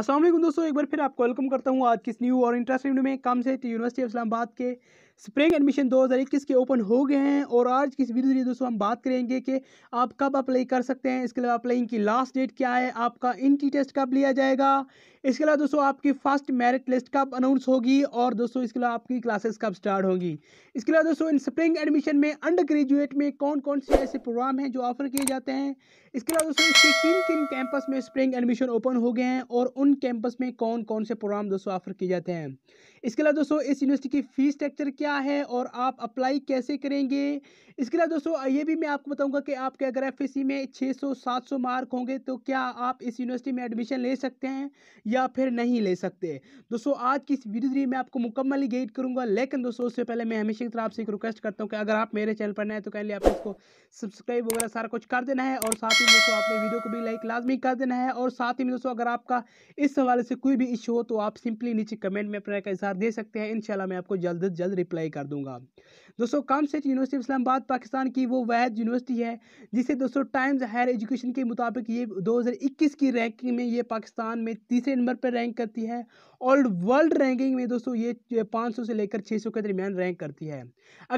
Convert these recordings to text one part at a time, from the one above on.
असलम दोस्तों एक बार फिर आपको वेलकम करता हूँ आज किस न्यू और इंटरेस्टिंग में काम से यूनिवर्सिटी ऑफ इस्लाबाद के स्प्रिंग एडमिशन 2021 के ओपन हो गए हैं और आज की इस वीडियो में दोस्तों हम बात करेंगे कि आप कब अप्लाई कर सकते हैं इसके अलावा अप्लाइंग की लास्ट डेट क्या है आपका इनकी टेस्ट कब लिया जाएगा इसके अलावा दोस्तों आपकी फर्स्ट मेरिट लिस्ट कब अनाउंस होगी और दोस्तों इसके अलावा आपकी क्लासेस कब स्टार्ट होंगी इसके अलावा दोस्तों इन स्प्रिंग एडमिशन में अंडर ग्रेजुएट में कौन कौन से ऐसे प्रोग्राम हैं जो ऑफर किए जाते हैं इसके अलावा दोस्तों इसके किन किन कैंपस में स्प्रिंग एडमिशन ओपन हो गए हैं और उन कैंपस में कौन कौन से प्रोग्राम दोस्तों ऑफर किए जाते हैं इसके अलावा दोस्तों इस यूनिवर्सिटी की फीस स्ट्रक्चर क्या है और आप अप्लाई कैसे करेंगे इसके अलावा दोस्तों ये भी मैं आपको बताऊंगा कि आपके अगर एफ में 600-700 मार्क होंगे तो क्या आप इस यूनिवर्सिटी में एडमिशन ले सकते हैं या फिर नहीं ले सकते दोस्तों आज की इस वीडियो जरिए मैं आपको मुकम्मली गाइड करूँगा लेकिन दोस्तों उससे पहले मैं हमेशा की तरह आपसे एक रिक्वेस्ट करता हूँ कि अगर आप मेरे चैनल पर नए तो कहले आप इसको सब्सक्राइब वगैरह सारा कुछ कर देना है और साथ ही दोस्तों आपने वीडियो को भी लाइक लाजमी कर देना है और साथ ही दोस्तों अगर आपका इस हवाले से कोई भी इशू हो तो आप सिंपली नीचे कमेंट में अपना का इजहार दे सकते हैं इन मैं आपको जल्द जल्द रिप्लाई रिप्लाई कर दूंगा दोस्तों काम सेट यूनिवर्सिटी इस्लामाबाद पाकिस्तान की वो वैद यूनिवर्सिटी है जिसे दोस्तों टाइम्स हायर एजुकेशन के मुताबिक ये 2021 की रैंकिंग में ये पाकिस्तान में तीसरे नंबर पर रैंक करती है और वर्ल्ड रैंकिंग में दोस्तों ये 500 से लेकर 600 के दरमियान रैंक करती है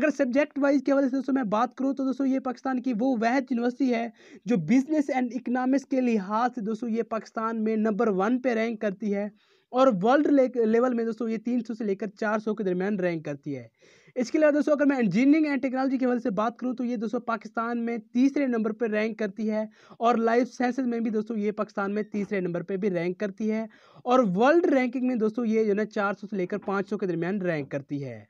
अगर सब्जेक्ट वाइज के हवाले से दोस्तों मैं बात करूँ तो दोस्तों ये पाकिस्तान की वो वैद यूनिवर्सिटी है जो बिज़नेस एंड इकनॉमिक्स के लिहाज से दोस्तों ये पाकिस्तान में नंबर वन पर रैंक करती है और वर्ल्ड लेवल में दोस्तों ये 300 से लेकर 400 के दरमियान रैंक करती है इसके अलावा दोस्तों अगर मैं इंजीनियरिंग एंड टेक्नोलॉजी के हवाले से बात करूँ तो ये दोस्तों पाकिस्तान में तीसरे नंबर पर रैंक करती है और लाइफ साइंसेज में भी दोस्तों ये पाकिस्तान में तीसरे नंबर पर भी रैंक करती है और वर्ल्ड रैंकिंग में दोस्तों ये जो है ना चार से लेकर पाँच के दरमियान रैंक करती है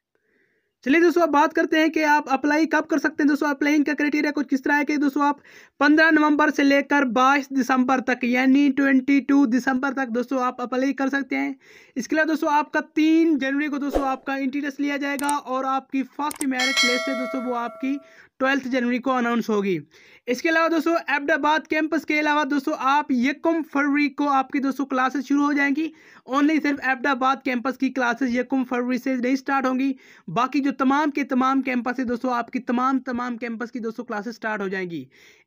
चलिए दोस्तों आप बात करते हैं कि आप अप्लाई कब कर सकते हैं दोस्तों अप्लाइंग का क्राइटेरिया कुछ किस तरह है कि दोस्तों आप 15 नवंबर से लेकर 22 दिसंबर तक यानी 22 दिसंबर तक दोस्तों आप अप्लाई कर सकते हैं इसके अलावा दोस्तों आपका तीन जनवरी को दोस्तों आपका इंटी लिया जाएगा और आपकी फर्स्ट मैरिज लिस्ट है दोस्तों वो आपकी ट्वेल्थ जनवरी को अनाउंस होगी इसके अलावा दोस्तों अहमदाबाद कैंपस के अलावा दोस्तों आप यकम फरवरी को आपकी दोस्तों क्लासेस शुरू हो जाएंगी ओनली सिर्फ अहमदाबाद कैंपस की क्लासेस यकम फरवरी से नहीं स्टार्ट होंगी बाकी जो तमाम के तमाम कैंपस है दोस्तों आपकी तमाम तमाम कैंपस की दोस्तों क्लासेस स्टार्ट हो जाएंगी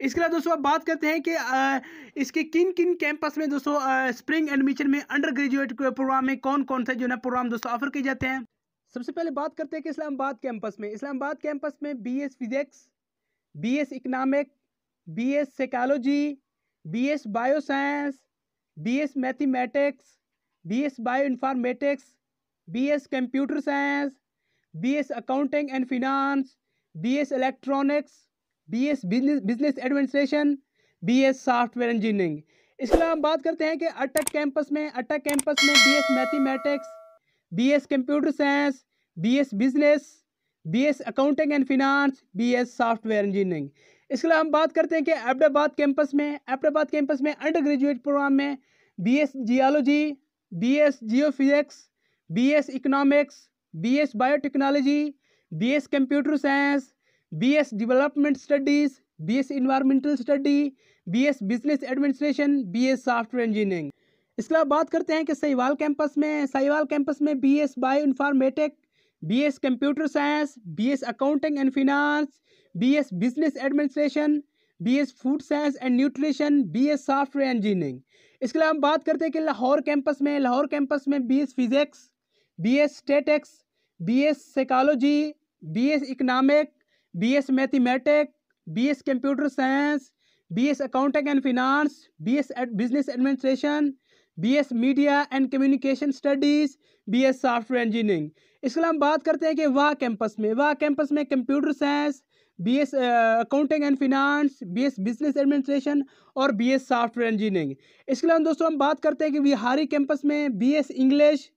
इसके अलावा दोस्तों आप बात करते हैं कि इसके किन किन कैंपस में दोस्तों स्प्रिंग एडमिशन में अंडर ग्रेजुएट प्रोग्राम में कौन कौन सा जो है प्रोग्राम दोस्तों ऑफर किए जाते हैं सबसे पहले बात करते हैं कि इस्लामाबाद कैंपस में इस्लामाबाद कैंपस में B S physics B S economic B S psychology B S bio science B S mathematics B S bioinformatics B S computer science B S accounting and finance B S electronics B S business administration B S software engineering इसके अलावा हम बात करते हैं कि अटक campus में Attock campus में B S mathematics BS computer science BS business BS accounting and finance BS software engineering इसके अलावा हम बात करते हैं कि अहमदाबाद कैंपस में अहमदाबाद कैंपस में अंडर ग्रेजुएट प्रोग्राम में BS geology BS geophysics BS economics BS biotechnology BS computer science BS development studies BS environmental study BS business administration BS software engineering इसके अलावा बात करते हैं कि सहीवाल कैंपस में सहीवाल कैंपस में B S bioinformatic B S computer science B S accounting and finance B S business administration B S food science and nutrition B S software engineering इसके अलावा हम बात करते हैं कि लाहौर कैंपस में लाहौर कैंपस में B S physics B S statistics B S psychology B S economic B S mathematic B S computer science B S accounting and finance B S business administration BS media and communication studies BS software engineering इसके अलावा हम बात करते हैं कि वाह campus में Wah campus में computer science B S accounting and finance B S business administration और बी एस सॉफ्टवेयर इंजीनियरिंग इसके अलावा दोस्तों हम बात करते हैं कि बिहारी कैंपस में B S English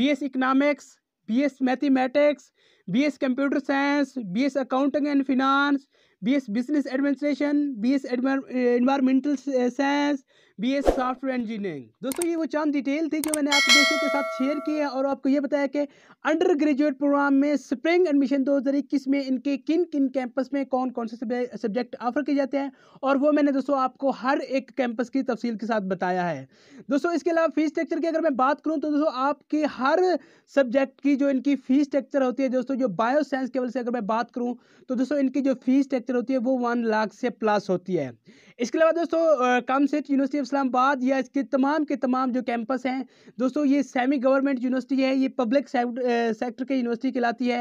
B S economics B S mathematics B S computer science B S accounting and finance B S business administration B S environmental science B S software engineering दोस्तों ये वो चांद detail थी जो मैंने आप दोस्तों के साथ शेयर की है और आपको ये बताया कि अंडर ग्रेजुएट प्रोग्राम में स्प्रिंग एडमिशन दो हज़ार इक्कीस में इनके किन किन कैंपस में कौन कौन से सब्जेक्ट ऑफर किए जाते हैं और वो मैंने दोस्तों आपको हर एक कैंपस की तफसील के साथ बताया है दोस्तों इसके अलावा फ़ीस स्ट्रक्चर की अगर मैं बात करूँ तो दोस्तों आपके हर सब्जेक्ट की जो इनकी फ़ीस स्ट्रक्चर होती है दोस्तों जो बायो साइंस केवल से अगर मैं बात करूँ तो दोस्तों इनकी जो फ़ीस स्ट्रक्चर होती है वो वन लाख से प्लस होती है इसके अलावा दोस्तों सेट यूनिवर्सिटी ऑफ इस्लामाबाद या इसके तमाम के तमाम जो कैंपस हैं दोस्तों ये सेमी गवर्नमेंट यूनिवर्सिटी है ये पब्लिक सेक्टर के यूनिवर्सिटी कहलाती है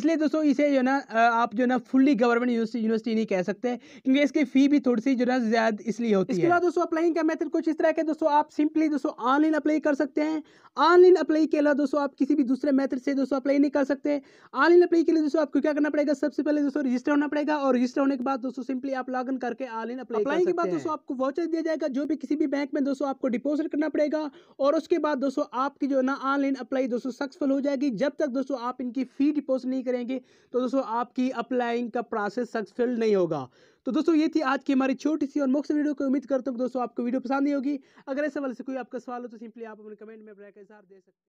इसलिए दोस्तों इसे जो ना आप जो ना फुल्ली गवर्नमेंट यूनिवर्सिटी नहीं कह सकते क्योंकि इसकी फ़ी भी थोड़ी सी जो ना ज़्यादा इसलिए होती है इसके बाद दोस्तों अपलाइंग का मेथड कुछ इस तरह के दोस्तों आप सिंपली दोस्तों ऑनलाइन अप्लाई कर सकते हैं ऑनलाइन अप्लाई के अलावा दोस्तों आप किसी भी दूसरे मेथड से दोस्तों अप्लाई नहीं कर सकते ऑनलाइन अप्लाई के लिए दोस्तों आपको क्या करना पड़ेगा सबसे पहले दोस्तों रजिस्टर होना पड़ेगा और रजिस्टर होने के बाद दोस्तों सिंपली आप लॉग करके ऑनलाइन अप्लाई कमाई के बाद दोस्तों आपको वाउचर दिया जाएगा जो भी किसी भी बैंक में दोस्तों आपको डिपोजिट करना पड़ेगा और उसके बाद दोस्तों आपकी जो ना ऑनलाइन अप्लाई दोस्तों सक्सेसफुल हो जाएगी जब तक दोस्तों आप इनकी फ़ी डिपोजिट नहीं करेंगे तो दोस्तों आपकी अप्लाइंग का प्रोसेस सक्सेसफुल नहीं होगा तो दोस्तों ये थी आज की हमारी छोटी सी और मुख्य वीडियो को उम्मीद करता हूँ दोस्तों आपको वीडियो पसंद नहीं होगी अगर ऐसे वाले से कोई आपका सवाल हो तो सिंपली आप अपने कमेंट में अपना इजहार दे सकते हैं